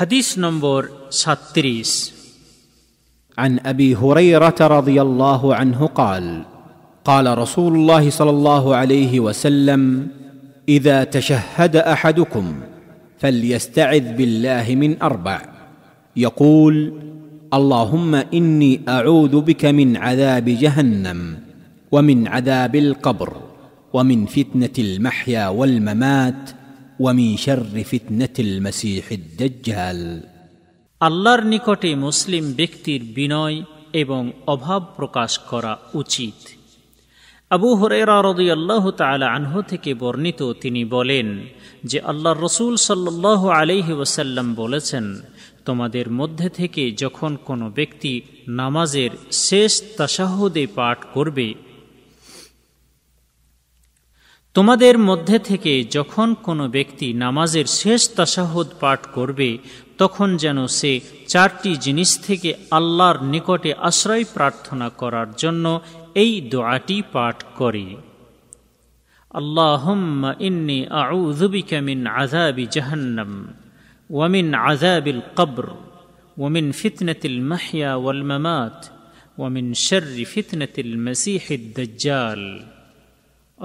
حديث نمبر ساتريس عن ابي هريره رضي الله عنه قال قال رسول الله صلى الله عليه وسلم اذا تشهد احدكم فليستعذ بالله من اربع يقول اللهم اني اعوذ بك من عذاب جهنم ومن عذاب القبر ومن فتنه المحيا والممات ومن شر فتنة المسيح الدجال আল্লাহর নিকটে মুসলিম ব্যক্তির বিনয় এবং অভাব প্রকাশ করা উচিত আবু হরেরা রদি আল্লাহ তালা আনহ থেকে বর্ণিত তিনি বলেন যে আল্লাহ রসুল সাল্লাহ আলহি ওসাল্লাম বলেছেন তোমাদের মধ্যে থেকে যখন কোনো ব্যক্তি নামাজের শেষ তাসাহদে পাঠ করবে তোমাদের মধ্যে থেকে যখন কোনো ব্যক্তি নামাজের শেষ তাসাহদ পাঠ করবে তখন যেন সে চারটি জিনিস থেকে আল্লাহর নিকটে আশ্রয় প্রার্থনা করার জন্য এই দোয়াটি পাঠ করে اللهم إني أعوذ بك من عذاب جهنم ومن عذاب القبر ومن فتنة المحيا والممات ومن شر فتنة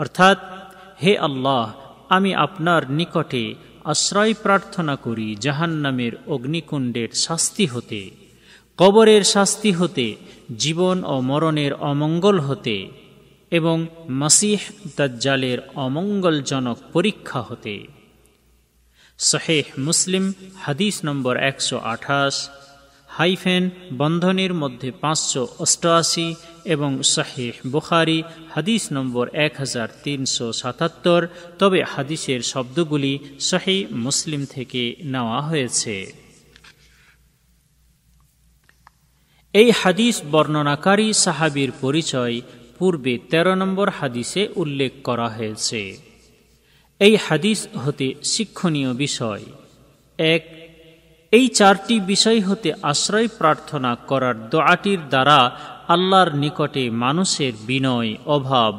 অর্থাৎ হে আল্লাহ আমি আপনার নিকটে আশ্রয় প্রার্থনা করি জাহান্নামের অগ্নিকুণ্ডের শাস্তি হতে কবরের শাস্তি হতে জীবন ও মরণের অমঙ্গল হতে এবং মাসিহ দাজ্জালের অমঙ্গলজনক পরীক্ষা হতে শহেহ মুসলিম হাদিস নম্বর একশো আঠাশ হাইফেন বন্ধনের মধ্যে পাঁচশো অষ্টআশি এবং শাহেহ বুখারি হাদিস নম্বর এক হাজার তিনশো সাতাত্তর তবে হাদিসের শব্দগুলি শাহে মুসলিম থেকে নেওয়া হয়েছে এই হাদিস বর্ণনাকারী সাহাবির পরিচয় পূর্বে ১৩ নম্বর হাদিসে উল্লেখ করা হয়েছে এই হাদিস হতে শিক্ষণীয় বিষয় এক এই চারটি বিষয় হতে আশ্রয় প্রার্থনা করার দোয়াটির দ্বারা আল্লাহর নিকটে মানুষের বিনয় অভাব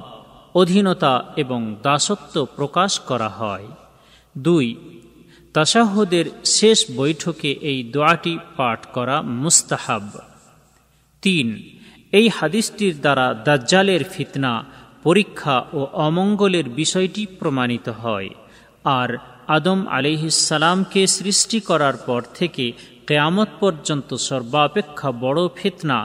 অধীনতা এবং দাসত্ব প্রকাশ করা হয় দুই তাসাহদের শেষ বৈঠকে এই দোয়াটি পাঠ করা মুস্তাহাব তিন এই হাদিসটির দ্বারা দাজ্জালের ফিতনা পরীক্ষা ও অমঙ্গলের বিষয়টি প্রমাণিত হয় আর আদম আলিহিসালামকে সৃষ্টি করার পর থেকে কেয়ামত পর্যন্ত সর্বাপেক্ষা বড় ফিতনা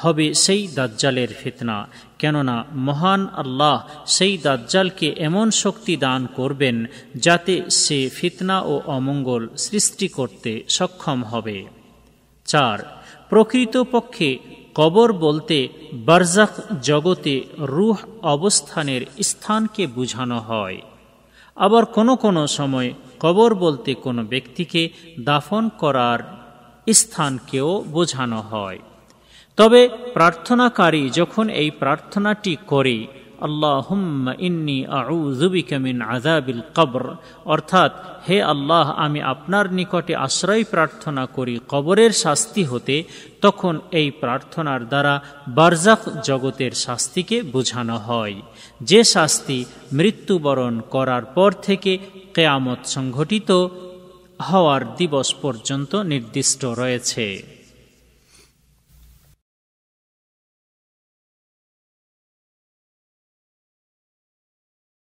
হবে সেই দাজ্জালের ফিতনা কেননা মহান আল্লাহ সেই দাজ্জালকে এমন শক্তি দান করবেন যাতে সে ফিতনা ও অমঙ্গল সৃষ্টি করতে সক্ষম হবে চার প্রকৃতপক্ষে কবর বলতে বারজাক জগতে রুহ অবস্থানের স্থানকে বোঝানো হয় আবার কোনো কোনো সময় কবর বলতে কোনো ব্যক্তিকে দাফন করার স্থানকেও বোঝানো হয় তবে প্রার্থনাকারী যখন এই প্রার্থনাটি করে আল্লাহুম ইন্নি আউজুবিকা মিন আজাবিল কবর অর্থাৎ হে আল্লাহ আমি আপনার নিকটে আশ্রয় প্রার্থনা করি কবরের শাস্তি হতে তখন এই প্রার্থনার দ্বারা বারজাফ জগতের শাস্তিকে বোঝানো হয় যে শাস্তি মৃত্যুবরণ করার পর থেকে কেয়ামত সংঘটিত হওয়ার দিবস পর্যন্ত নির্দিষ্ট রয়েছে